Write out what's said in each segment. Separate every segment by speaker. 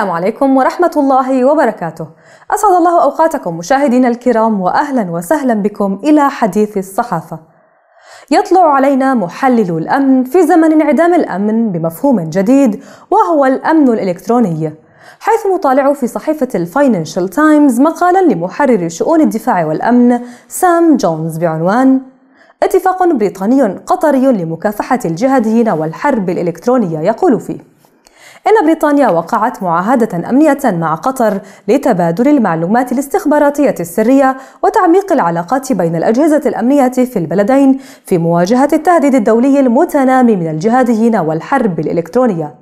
Speaker 1: السلام عليكم ورحمة الله وبركاته. أسعد الله أوقاتكم مشاهدينا الكرام وأهلا وسهلا بكم إلى حديث الصحافة. يطلع علينا محلل الأمن في زمن انعدام الأمن بمفهوم جديد وهو الأمن الإلكتروني. حيث نطالع في صحيفة الفاينانشال تايمز مقالا لمحرر شؤون الدفاع والأمن سام جونز بعنوان اتفاق بريطاني قطري لمكافحة الجهاديين والحرب الإلكترونية يقول فيه إن بريطانيا وقعت معاهدة أمنية مع قطر لتبادل المعلومات الاستخباراتية السرية وتعميق العلاقات بين الأجهزة الأمنية في البلدين في مواجهة التهديد الدولي المتنامي من الجهاديين والحرب الإلكترونية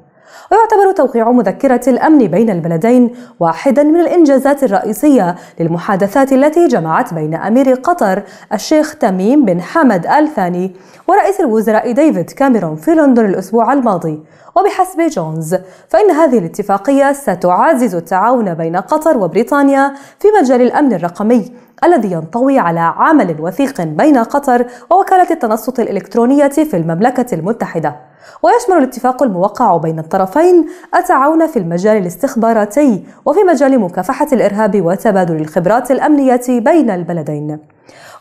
Speaker 1: ويعتبر توقيع مذكرة الأمن بين البلدين واحدا من الإنجازات الرئيسية للمحادثات التي جمعت بين أمير قطر الشيخ تميم بن حمد آل ثاني ورئيس الوزراء ديفيد كاميرون في لندن الأسبوع الماضي وبحسب جونز فإن هذه الاتفاقية ستعزز التعاون بين قطر وبريطانيا في مجال الأمن الرقمي الذي ينطوي على عمل وثيق بين قطر ووكالة التنصت الإلكترونية في المملكة المتحدة ويشمل الاتفاق الموقع بين الطرفين التعاون في المجال الاستخباراتي وفي مجال مكافحة الإرهاب وتبادل الخبرات الأمنية بين البلدين.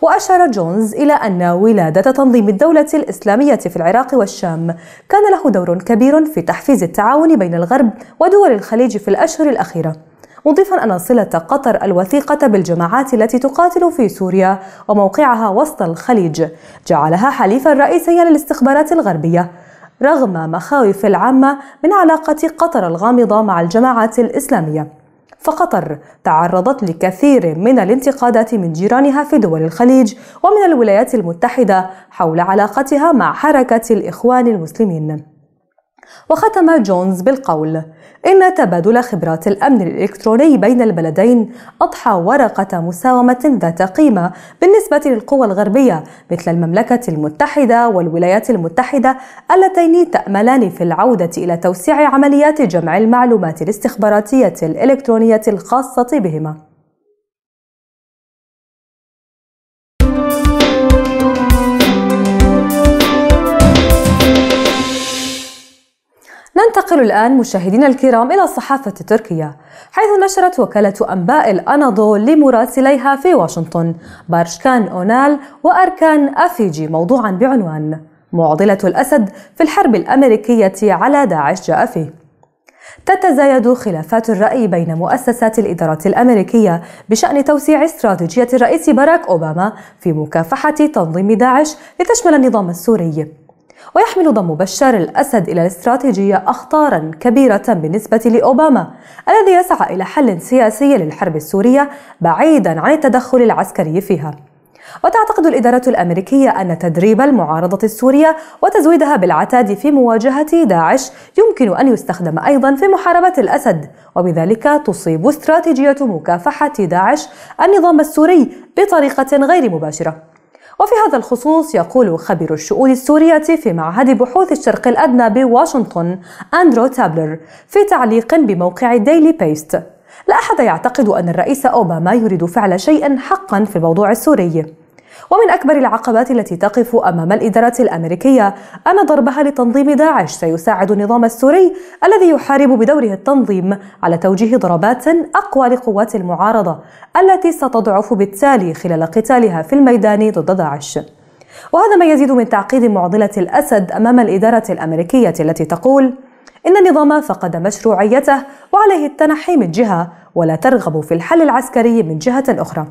Speaker 1: وأشار جونز إلى أن ولادة تنظيم الدولة الإسلامية في العراق والشام كان له دور كبير في تحفيز التعاون بين الغرب ودول الخليج في الأشهر الأخيرة. مضيفا أن صلة قطر الوثيقة بالجماعات التي تقاتل في سوريا وموقعها وسط الخليج جعلها حليفا رئيسيا للاستخبارات الغربية رغم مخاوف العامة من علاقة قطر الغامضة مع الجماعات الإسلامية فقطر تعرضت لكثير من الانتقادات من جيرانها في دول الخليج ومن الولايات المتحدة حول علاقتها مع حركة الإخوان المسلمين وختم جونز بالقول إن تبادل خبرات الأمن الإلكتروني بين البلدين أضحى ورقة مساومة ذات قيمة بالنسبة للقوى الغربية مثل المملكة المتحدة والولايات المتحدة اللتين تأملان في العودة إلى توسيع عمليات جمع المعلومات الاستخباراتية الإلكترونية الخاصة بهما. ننتقل الآن مشاهدينا الكرام إلى الصحافة التركية حيث نشرت وكالة أنباء الأناضول لمراسليها في واشنطن بارشكان أونال وأركان أفيجي موضوعا بعنوان معضلة الأسد في الحرب الأمريكية على داعش جاء فيه تتزايد خلافات الرأي بين مؤسسات الإدارة الأمريكية بشأن توسيع استراتيجية الرئيس باراك أوباما في مكافحة تنظيم داعش لتشمل النظام السوري ويحمل ضم بشار الأسد إلى الاستراتيجية أخطارا كبيرة بالنسبة لأوباما الذي يسعى إلى حل سياسي للحرب السورية بعيدا عن التدخل العسكري فيها وتعتقد الإدارة الأمريكية أن تدريب المعارضة السورية وتزويدها بالعتاد في مواجهة داعش يمكن أن يستخدم أيضا في محاربة الأسد وبذلك تصيب استراتيجية مكافحة داعش النظام السوري بطريقة غير مباشرة وفي هذا الخصوص يقول خبير الشؤون السورية في معهد بحوث الشرق الأدنى بواشنطن أندرو تابلر في تعليق بموقع ديلي بيست لا أحد يعتقد أن الرئيس أوباما يريد فعل شيء حقا في الموضوع السوري ومن أكبر العقبات التي تقف أمام الإدارات الأمريكية أن ضربها لتنظيم داعش سيساعد النظام السوري الذي يحارب بدوره التنظيم على توجيه ضربات أقوى لقوات المعارضة التي ستضعف بالتالي خلال قتالها في الميدان ضد داعش وهذا ما يزيد من تعقيد معضلة الأسد أمام الإدارة الأمريكية التي تقول إن النظام فقد مشروعيته وعليه التنحي من جهة ولا ترغب في الحل العسكري من جهة أخرى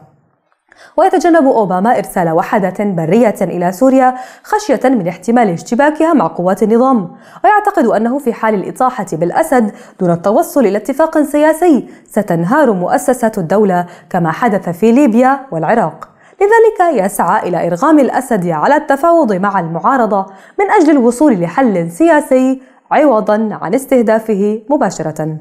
Speaker 1: ويتجنب أوباما إرسال وحدة برية إلى سوريا خشية من احتمال اشتباكها مع قوات النظام ويعتقد أنه في حال الإطاحة بالأسد دون التوصل إلى اتفاق سياسي ستنهار مؤسسة الدولة كما حدث في ليبيا والعراق لذلك يسعى إلى إرغام الأسد على التفاوض مع المعارضة من أجل الوصول لحل سياسي عوضا عن استهدافه مباشرة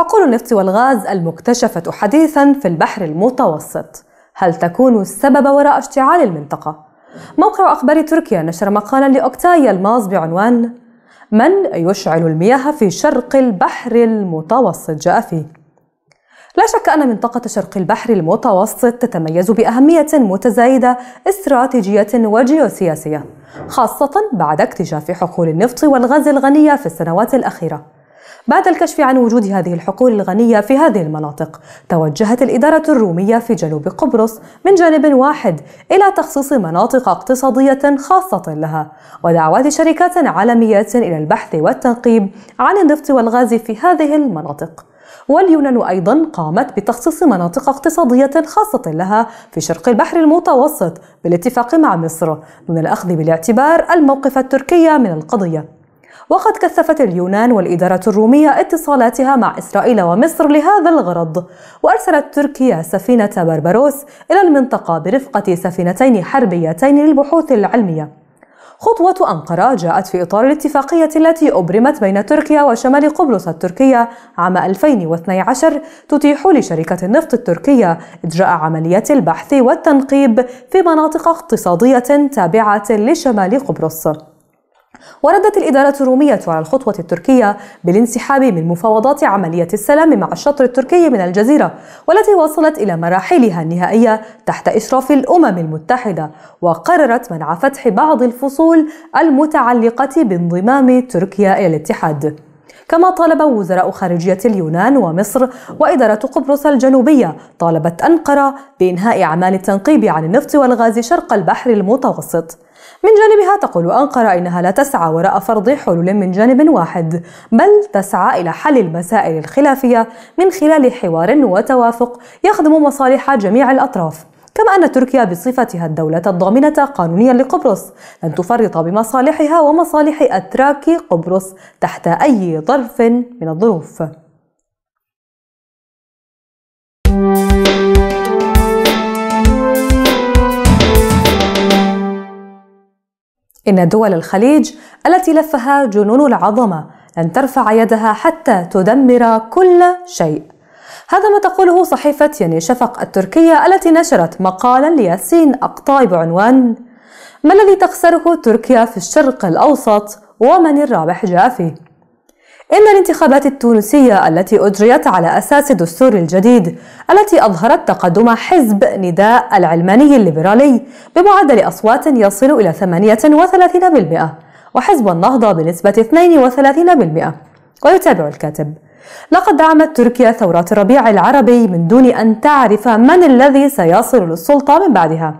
Speaker 1: حقول النفط والغاز المكتشفة حديثا في البحر المتوسط هل تكون السبب وراء اشتعال المنطقة؟ موقع أخبار تركيا نشر مقالا لأوكتاي الماز بعنوان من يشعل المياه في شرق البحر المتوسط جاء فيه لا شك أن منطقة شرق البحر المتوسط تتميز بأهمية متزايدة استراتيجية وجيوسياسية خاصة بعد اكتشاف حقول النفط والغاز الغنية في السنوات الأخيرة بعد الكشف عن وجود هذه الحقول الغنية في هذه المناطق توجهت الإدارة الرومية في جنوب قبرص من جانب واحد إلى تخصيص مناطق اقتصادية خاصة لها ودعوات شركات عالمية إلى البحث والتنقيب عن النفط والغاز في هذه المناطق واليونان أيضا قامت بتخصيص مناطق اقتصادية خاصة لها في شرق البحر المتوسط بالاتفاق مع مصر دون الأخذ بالاعتبار الموقف التركي من القضية وقد كثفت اليونان والإدارة الرومية اتصالاتها مع إسرائيل ومصر لهذا الغرض وأرسلت تركيا سفينة بربروس إلى المنطقة برفقة سفينتين حربيتين للبحوث العلمية خطوة أنقرة جاءت في إطار الاتفاقية التي أبرمت بين تركيا وشمال قبرص التركية عام 2012 تتيح لشركة النفط التركية إجراء عملية البحث والتنقيب في مناطق اقتصادية تابعة لشمال قبرص. وردت الإدارة الرومية على الخطوة التركية بالانسحاب من مفاوضات عملية السلام مع الشطر التركي من الجزيرة والتي وصلت إلى مراحلها النهائية تحت إشراف الأمم المتحدة وقررت منع فتح بعض الفصول المتعلقة بانضمام تركيا إلى الاتحاد كما طالب وزراء خارجية اليونان ومصر وإدارة قبرص الجنوبية طالبت أنقرة بإنهاء أعمال التنقيب عن النفط والغاز شرق البحر المتوسط من جانبها تقول أنقرة إنها لا تسعى وراء فرض حلول من جانب واحد بل تسعى إلى حل المسائل الخلافية من خلال حوار وتوافق يخدم مصالح جميع الأطراف كما أن تركيا بصفتها الدولة الضامنة قانونيا لقبرص لن تفرط بمصالحها ومصالح أتراك قبرص تحت أي ظرف من الظروف إن دول الخليج التي لفها جنون العظمة لن ترفع يدها حتى تدمر كل شيء. هذا ما تقوله صحيفة يني شفق التركية التي نشرت مقالا لياسين أقطاي بعنوان ما الذي تخسره تركيا في الشرق الأوسط ومن الرابح جاء فيه؟ إن الانتخابات التونسية التي أجريت على أساس الدستور الجديد التي أظهرت تقدم حزب نداء العلماني الليبرالي بمعدل أصوات يصل إلى 38% وحزب النهضة بنسبة 32% ويتابع الكاتب لقد دعمت تركيا ثورات الربيع العربي من دون أن تعرف من الذي سيصل للسلطة من بعدها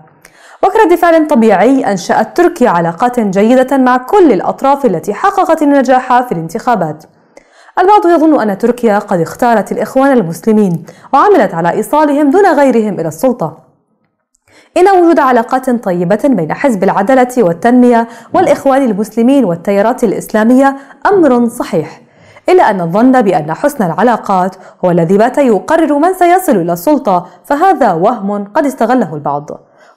Speaker 1: وكرد فعل طبيعي أنشأت تركيا علاقات جيدة مع كل الأطراف التي حققت النجاح في الانتخابات البعض يظن أن تركيا قد اختارت الإخوان المسلمين وعملت على إيصالهم دون غيرهم إلى السلطة إن وجود علاقات طيبة بين حزب العدالة والتنمية والإخوان المسلمين والتيارات الإسلامية أمر صحيح إلا أن الظن بأن حسن العلاقات هو الذي بات يقرر من سيصل إلى السلطة فهذا وهم قد استغله البعض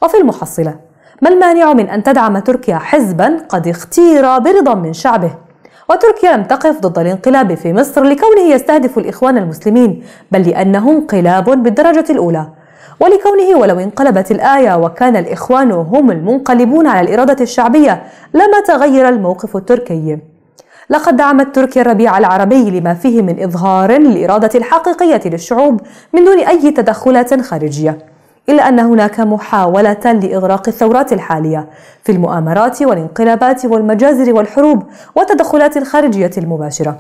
Speaker 1: وفي المحصلة ما المانع من أن تدعم تركيا حزبا قد اختير برضا من شعبه وتركيا لم تقف ضد الانقلاب في مصر لكونه يستهدف الإخوان المسلمين بل لأنه انقلاب بالدرجة الأولى ولكونه ولو انقلبت الآية وكان الإخوان هم المنقلبون على الإرادة الشعبية لما تغير الموقف التركي لقد دعمت تركيا الربيع العربي لما فيه من إظهار للإرادة الحقيقية للشعوب من دون أي تدخلات خارجية إلا أن هناك محاولة لإغراق الثورات الحالية في المؤامرات والانقلابات والمجازر والحروب والتدخلات الخارجية المباشرة.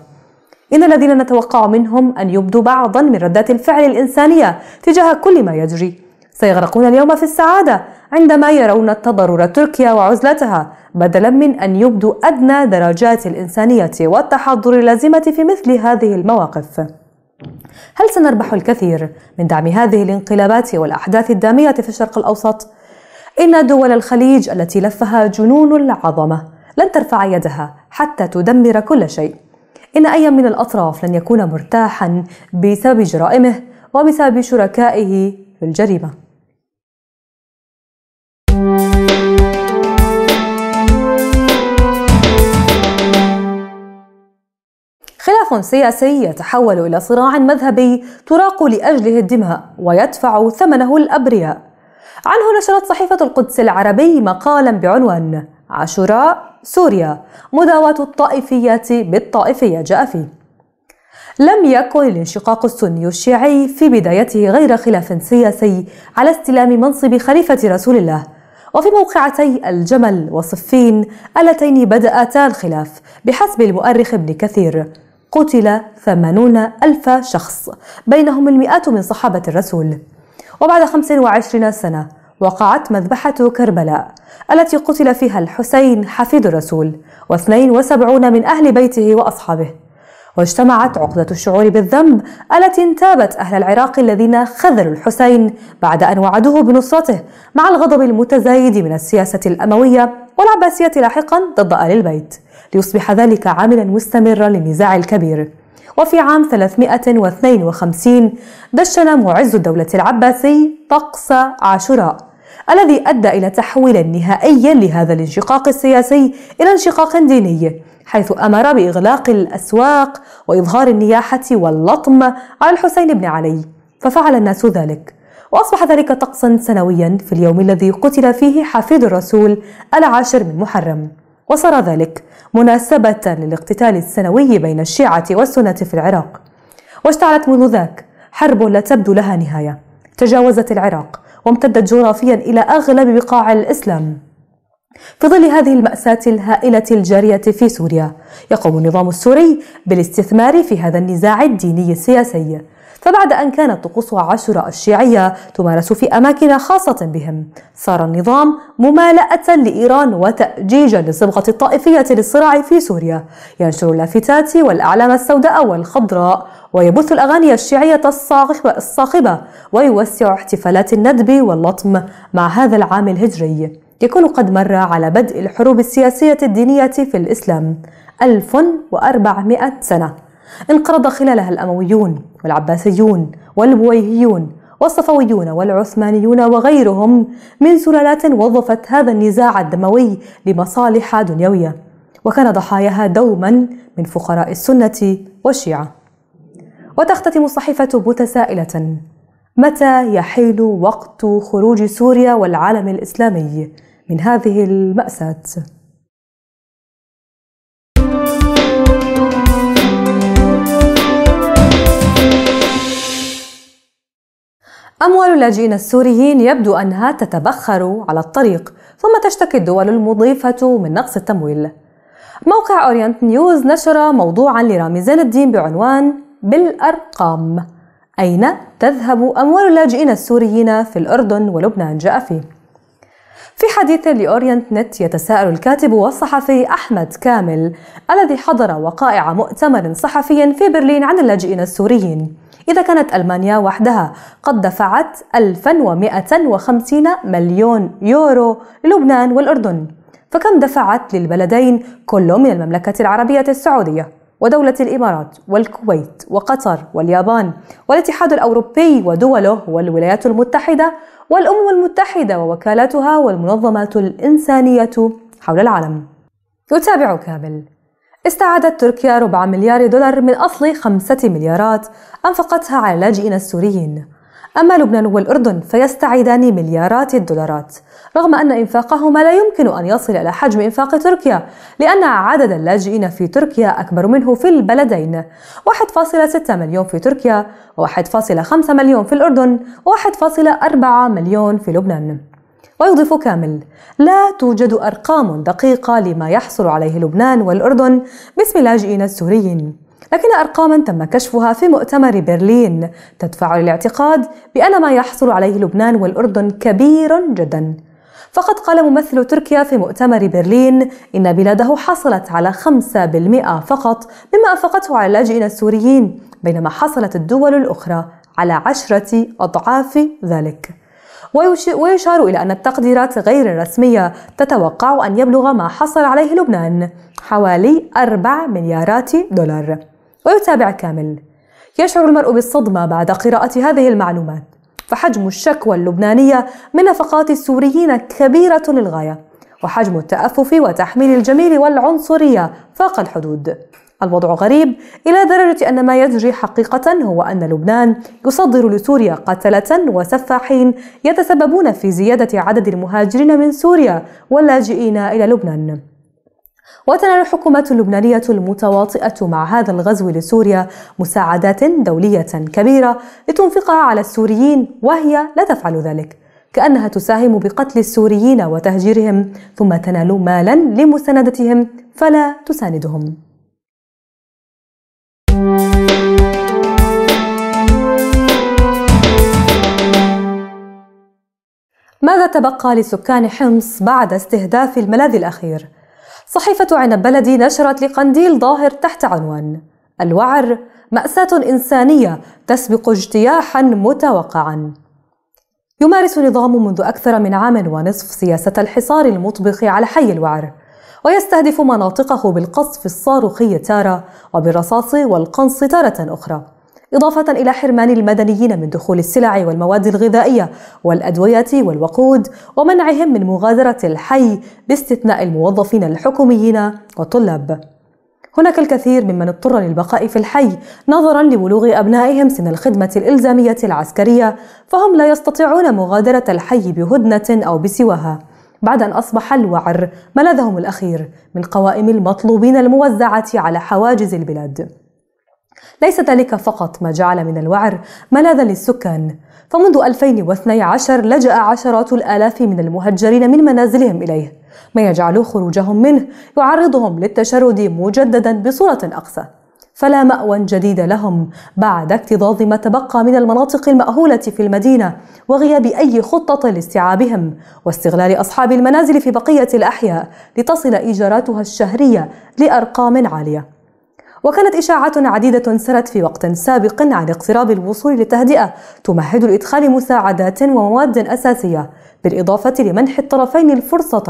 Speaker 1: إن الذين نتوقع منهم أن يبدوا بعضا من ردات الفعل الإنسانية تجاه كل ما يجري سيغرقون اليوم في السعادة عندما يرون تضرر تركيا وعزلتها بدلا من أن يبدوا أدنى درجات الإنسانية والتحضر اللازمة في مثل هذه المواقف هل سنربح الكثير من دعم هذه الانقلابات والأحداث الدامية في الشرق الأوسط؟ إن دول الخليج التي لفها جنون العظمة لن ترفع يدها حتى تدمر كل شيء. إن أي من الأطراف لن يكون مرتاحا بسبب جرائمه وبسبب شركائه في الجريمة. سياسي يتحول إلى صراع مذهبي تراق لأجله الدماء ويدفع ثمنه الأبرياء عنه نشرت صحيفة القدس العربي مقالا بعنوان عاشوراء سوريا مداواة الطائفية بالطائفية جاء فيه لم يكن الانشقاق السني الشيعي في بدايته غير خلاف سياسي على استلام منصب خليفة رسول الله وفي موقعتي الجمل وصفين اللتين بدأتا الخلاف بحسب المؤرخ ابن كثير قتل ثمانون ألف شخص بينهم المئات من صحابة الرسول وبعد 25 سنة وقعت مذبحة كربلاء التي قتل فيها الحسين حفيد الرسول واثنين وسبعون من أهل بيته وأصحابه واجتمعت عقدة الشعور بالذنب التي انتابت أهل العراق الذين خذلوا الحسين بعد أن وعدوه بنصرته مع الغضب المتزايد من السياسة الأموية والعباسية لاحقا ضد آل البيت ليصبح ذلك عاملا مستمرا للنزاع الكبير وفي عام 352 دشن معز الدولة العباسي طقس عاشوراء الذي أدى إلى تحويل نهائي لهذا الانشقاق السياسي إلى انشقاق ديني حيث أمر بإغلاق الأسواق وإظهار النياحة واللطم على الحسين بن علي ففعل الناس ذلك وأصبح ذلك طقسا سنويا في اليوم الذي قتل فيه حفيد الرسول العاشر من محرم وصار ذلك مناسبة للاقتتال السنوي بين الشيعة والسنة في العراق واشتعلت منذ ذاك حرب لا تبدو لها نهاية تجاوزت العراق وامتدت جغرافيا إلى أغلب بقاع الإسلام في ظل هذه المأساة الهائلة الجارية في سوريا يقوم النظام السوري بالاستثمار في هذا النزاع الديني السياسي فبعد أن كانت طقوس عاشوراء الشيعية تمارس في أماكن خاصة بهم صار النظام ممالأة لإيران وتأجيجا للصبغة الطائفية للصراع في سوريا ينشر اللافتات والأعلام السوداء والخضراء ويبث الأغاني الشيعية الصاخبة ويوسع احتفالات الندب واللطم مع هذا العام الهجري يكون قد مر على بدء الحروب السياسية الدينية في الإسلام 1400 سنة انقرض خلالها الأمويون والعباسيون والبويهيون والصفويون والعثمانيون وغيرهم من سلالات وظفت هذا النزاع الدموي لمصالح دنيوية وكان ضحاياها دوما من فقراء السنة والشيعة وتختتم الصحيفة متسائلة متى يحين وقت خروج سوريا والعالم الإسلامي من هذه المأساة؟ أموال اللاجئين السوريين يبدو أنها تتبخر على الطريق ثم تشتكي الدول المضيفة من نقص التمويل موقع أورينت نيوز نشر موضوعا لرامي زين الدين بعنوان بالأرقام أين تذهب أموال اللاجئين السوريين في الأردن ولبنان جاء فيه في حديث لأورينت نت يتساءل الكاتب والصحفي أحمد كامل الذي حضر وقائع مؤتمر صحفي في برلين عن اللاجئين السوريين إذا كانت ألمانيا وحدها قد دفعت 1150 مليون يورو للبنان والأردن فكم دفعت للبلدين كل من المملكة العربية السعودية ودولة الإمارات والكويت وقطر واليابان والاتحاد الأوروبي ودوله والولايات المتحدة والأمم المتحدة ووكالاتها والمنظمات الإنسانية حول العالم. يتابع كامل استعادت تركيا ربع مليار دولار من أصل خمسة مليارات أنفقتها على اللاجئين السوريين أما لبنان والأردن فيستعيدان مليارات الدولارات رغم أن إنفاقهما لا يمكن أن يصل إلى حجم إنفاق تركيا لأن عدد اللاجئين في تركيا أكبر منه في البلدين 1.6 مليون في تركيا و1.5 مليون في الأردن و1.4 مليون في لبنان ويضيف كامل لا توجد أرقام دقيقة لما يحصل عليه لبنان والأردن باسم لاجئين السوريين لكن أرقاما تم كشفها في مؤتمر برلين تدفع للاعتقاد بأن ما يحصل عليه لبنان والأردن كبير جدا فقد قال ممثل تركيا في مؤتمر برلين إن بلاده حصلت على 5% فقط مما أنفقته على اللاجئين السوريين بينما حصلت الدول الأخرى على عشرة أضعاف ذلك ويشار إلى أن التقديرات غير الرسمية تتوقع أن يبلغ ما حصل عليه لبنان حوالي 4 مليارات دولار ويتابع كامل يشعر المرء بالصدمة بعد قراءة هذه المعلومات فحجم الشكوى اللبنانية من نفقات السوريين كبيرة للغاية وحجم التأفف وتحميل الجميل والعنصرية فاق الحدود الوضع غريب إلى درجة أن ما يجري حقيقة هو أن لبنان يصدر لسوريا قتلة وسفاحين يتسببون في زيادة عدد المهاجرين من سوريا واللاجئين إلى لبنان وتنال الحكومة اللبنانية المتواطئة مع هذا الغزو لسوريا مساعدات دولية كبيرة لتنفقها على السوريين وهي لا تفعل ذلك كأنها تساهم بقتل السوريين وتهجيرهم ثم تنال مالا لمساندتهم فلا تساندهم ماذا تبقى لسكان حمص بعد استهداف الملاذ الأخير؟ صحيفة عنب بلدي نشرت لقنديل ظاهر تحت عنوان الوعر مأساة إنسانية تسبق اجتياحا متوقعا يمارس نظام منذ أكثر من عام ونصف سياسة الحصار المطبق على حي الوعر ويستهدف مناطقه بالقصف الصاروخي تارة وبالرصاص والقنص تارة أخرى إضافة إلى حرمان المدنيين من دخول السلع والمواد الغذائية والأدوية والوقود ومنعهم من مغادرة الحي باستثناء الموظفين الحكوميين والطلاب. هناك الكثير ممن اضطر للبقاء في الحي نظرا لبلوغ أبنائهم سن الخدمة الإلزامية العسكرية فهم لا يستطيعون مغادرة الحي بهدنة أو بسواها بعد أن أصبح الوعر ملاذهم الأخير من قوائم المطلوبين الموزعة على حواجز البلاد ليس ذلك فقط ما جعل من الوعر ملاذا للسكان فمنذ 2012 لجأ عشرات الآلاف من المهجرين من منازلهم إليه ما يجعل خروجهم منه يعرضهم للتشرد مجددا بصورة أقسى فلا مأوى جديد لهم بعد اكتظاظ ما تبقى من المناطق المأهولة في المدينة وغياب أي خطة لاستيعابهم واستغلال أصحاب المنازل في بقية الأحياء لتصل إيجاراتها الشهرية لأرقام عالية وكانت إشاعات عديدة سرت في وقت سابق عن اقتراب الوصول لتهدئة تمهد لإدخال مساعدات ومواد أساسية بالإضافة لمنح الطرفين الفرصة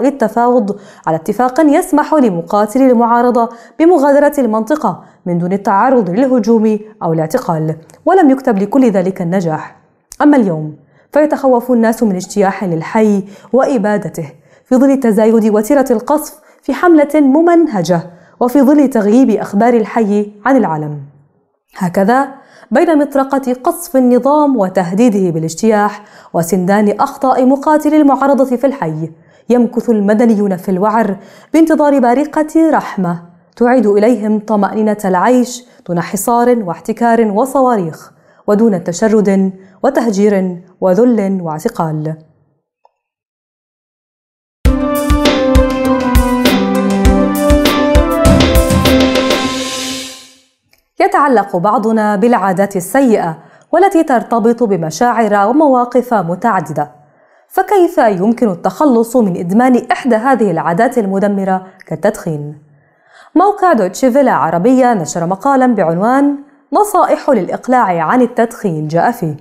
Speaker 1: للتفاوض على اتفاق يسمح لمقاتل المعارضة بمغادرة المنطقة من دون التعرض للهجوم أو الاعتقال ولم يكتب لكل ذلك النجاح أما اليوم فيتخوف الناس من اجتياح للحي وإبادته في ظل تزايد وتيرة القصف في حملة ممنهجة وفي ظل تغييب أخبار الحي عن العالم هكذا بين مطرقة قصف النظام وتهديده بالاجتياح وسندان أخطاء مقاتل المعارضة في الحي يمكث المدنيون في الوعر بانتظار بارقة رحمة تعيد إليهم طمأنينة العيش دون حصار واحتكار وصواريخ ودون تشرد وتهجير وذل واعتقال يتعلق بعضنا بالعادات السيئه والتي ترتبط بمشاعر ومواقف متعدده فكيف يمكن التخلص من ادمان احدى هذه العادات المدمره كالتدخين موقع دوتشيفيلا عربيه نشر مقالا بعنوان نصائح للاقلاع عن التدخين جاء فيه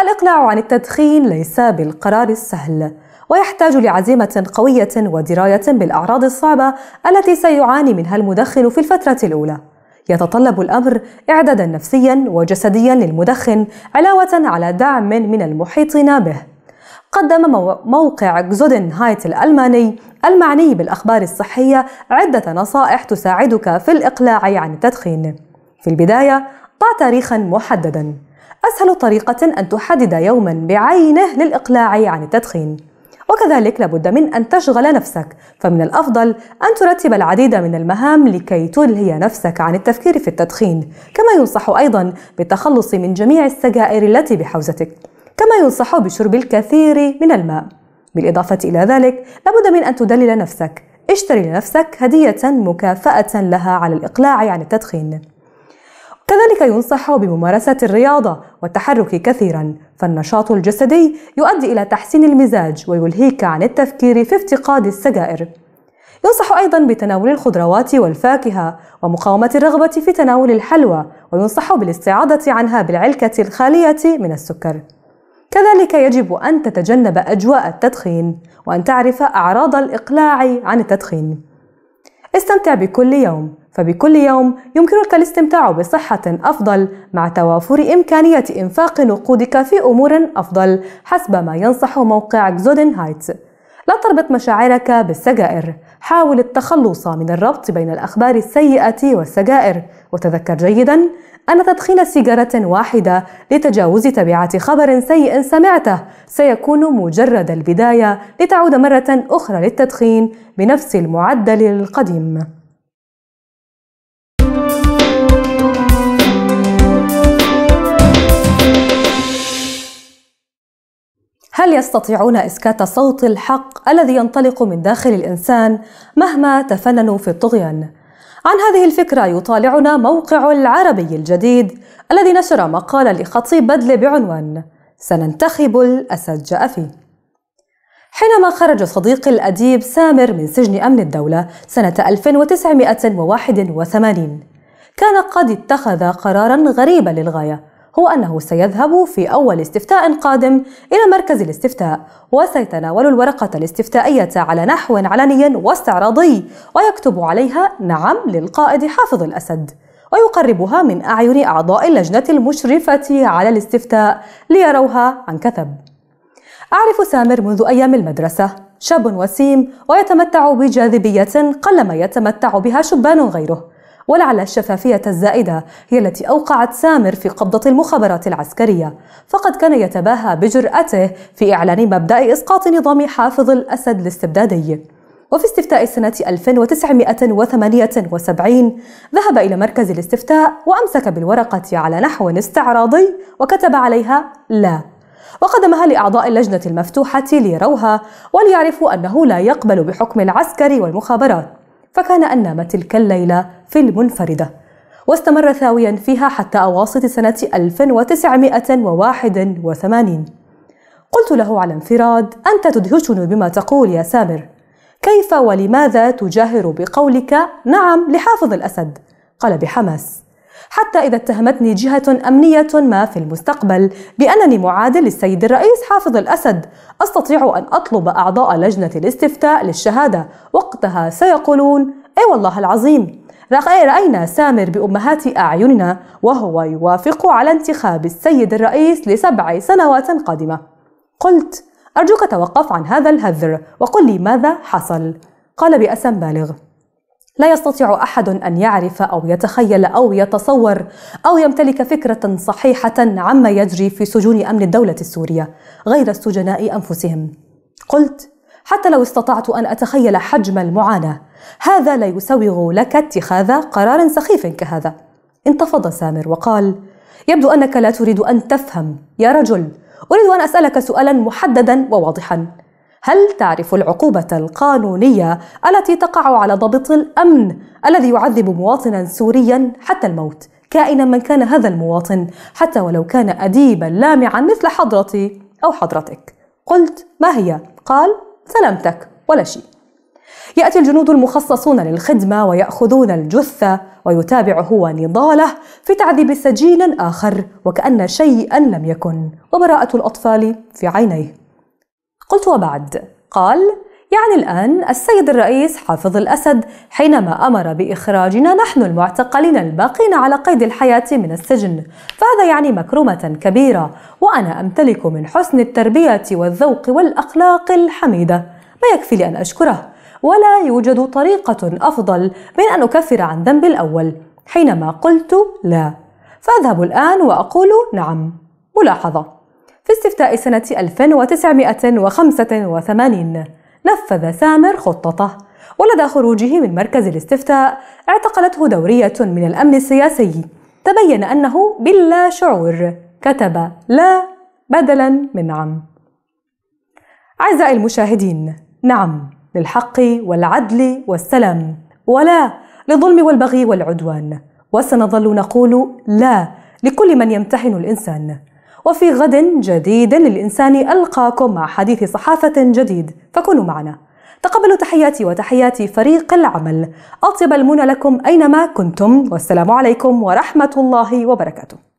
Speaker 1: الاقلاع عن التدخين ليس بالقرار السهل ويحتاج لعزيمه قويه ودرايه بالاعراض الصعبه التي سيعاني منها المدخن في الفتره الاولى يتطلب الأمر إعدادا نفسيا وجسديا للمدخن علاوة على دعم من المحيطين به قدم موقع هايت الألماني المعني بالأخبار الصحية عدة نصائح تساعدك في الإقلاع عن التدخين في البداية ضع تاريخا محددا أسهل طريقة أن تحدد يوما بعينه للإقلاع عن التدخين وكذلك لابد من أن تشغل نفسك فمن الأفضل أن ترتب العديد من المهام لكي تلهي نفسك عن التفكير في التدخين كما ينصح أيضا بالتخلص من جميع السجائر التي بحوزتك كما ينصح بشرب الكثير من الماء بالإضافة إلى ذلك لابد من أن تدلل نفسك اشتري لنفسك هدية مكافأة لها على الإقلاع عن التدخين كذلك ينصح بممارسة الرياضة والتحرك كثيرا فالنشاط الجسدي يؤدي إلى تحسين المزاج ويلهيك عن التفكير في افتقاد السجائر ينصح أيضا بتناول الخضروات والفاكهة ومقاومة الرغبة في تناول الحلوى وينصح بالاستعاضة عنها بالعلكة الخالية من السكر كذلك يجب أن تتجنب أجواء التدخين وأن تعرف أعراض الإقلاع عن التدخين استمتع بكل يوم فبكل يوم يمكنك الاستمتاع بصحة أفضل مع توافر إمكانية إنفاق نقودك في أمور أفضل حسب ما ينصح موقع زودن هايتس لا تربط مشاعرك بالسجائر حاول التخلص من الربط بين الأخبار السيئة والسجائر وتذكر جيدا أن تدخين سيجارة واحدة لتجاوز تبعات خبر سيء سمعته سيكون مجرد البداية لتعود مرة أخرى للتدخين بنفس المعدل القديم هل يستطيعون إسكات صوت الحق الذي ينطلق من داخل الإنسان مهما تفننوا في الطغيان؟ عن هذه الفكرة يطالعنا موقع العربي الجديد الذي نشر مقالا لخطيب بدل بعنوان سننتخب الأسد جاء فيه حينما خرج صديقي الأديب سامر من سجن أمن الدولة سنة 1981 كان قد اتخذ قرارا غريبا للغاية هو أنه سيذهب في أول استفتاء قادم إلى مركز الاستفتاء وسيتناول الورقة الاستفتائية على نحو علني واستعراضي ويكتب عليها نعم للقائد حافظ الأسد ويقربها من أعين أعضاء اللجنة المشرفة على الاستفتاء ليروها عن كثب أعرف سامر منذ أيام المدرسة شاب وسيم ويتمتع بجاذبية قلما يتمتع بها شبان غيره ولعل الشفافية الزائدة هي التي أوقعت سامر في قبضة المخابرات العسكرية فقد كان يتباهى بجرأته في إعلان مبدأ إسقاط نظام حافظ الأسد الاستبدادي وفي استفتاء سنة 1978 ذهب إلى مركز الاستفتاء وأمسك بالورقة على نحو استعراضي وكتب عليها لا وقدمها لأعضاء اللجنة المفتوحة ليروها وليعرفوا أنه لا يقبل بحكم العسكر والمخابرات فكان أن نام تلك الليلة في المنفردة واستمر ثاويا فيها حتى أواسط سنة 1981 قلت له على انفراد أنت تدهشني بما تقول يا سامر كيف ولماذا تجاهر بقولك نعم لحافظ الأسد قال بحماس حتى إذا اتهمتني جهة أمنية ما في المستقبل بأنني معادل للسيد الرئيس حافظ الأسد أستطيع أن أطلب أعضاء لجنة الاستفتاء للشهادة وقتها سيقولون أي والله العظيم رأينا سامر بأمهات أعيننا وهو يوافق على انتخاب السيد الرئيس لسبع سنوات قادمة قلت أرجوك توقف عن هذا الهذر وقل لي ماذا حصل قال بأسى بالغ لا يستطيع احد ان يعرف او يتخيل او يتصور او يمتلك فكره صحيحه عما يجري في سجون امن الدوله السوريه غير السجناء انفسهم قلت حتى لو استطعت ان اتخيل حجم المعاناه هذا لا يسوغ لك اتخاذ قرار سخيف كهذا انتفض سامر وقال يبدو انك لا تريد ان تفهم يا رجل اريد ان اسالك سؤالا محددا وواضحا هل تعرف العقوبة القانونية التي تقع على ضابط الأمن الذي يعذب مواطنا سوريا حتى الموت كائنا من كان هذا المواطن حتى ولو كان أديبا لامعا مثل حضرتي أو حضرتك قلت ما هي؟ قال سلامتك ولا شيء يأتي الجنود المخصصون للخدمة ويأخذون الجثة ويتابع هو نضاله في تعذيب سجين آخر وكأن شيئا لم يكن وبراءة الأطفال في عينيه قلت وبعد قال يعني الآن السيد الرئيس حافظ الأسد حينما أمر بإخراجنا نحن المعتقلين الباقين على قيد الحياة من السجن فهذا يعني مكرمة كبيرة وأنا أمتلك من حسن التربية والذوق والأخلاق الحميدة ما يكفي لأن أشكره ولا يوجد طريقة أفضل من أن أكفر عن ذنبي الأول حينما قلت لا فأذهب الآن وأقول نعم ملاحظة في استفتاء سنة 1985 نفذ سامر خطته ولدى خروجه من مركز الاستفتاء اعتقلته دورية من الأمن السياسي تبين أنه بلا شعور كتب لا بدلا من نعم أعزائي المشاهدين نعم للحق والعدل والسلام ولا للظلم والبغي والعدوان وسنظل نقول لا لكل من يمتحن الإنسان وفي غد جديد للإنسان ألقاكم مع حديث صحافة جديد فكونوا معنا تقبلوا تحياتي وتحيات فريق العمل أطيب المنى لكم أينما كنتم والسلام عليكم ورحمة الله وبركاته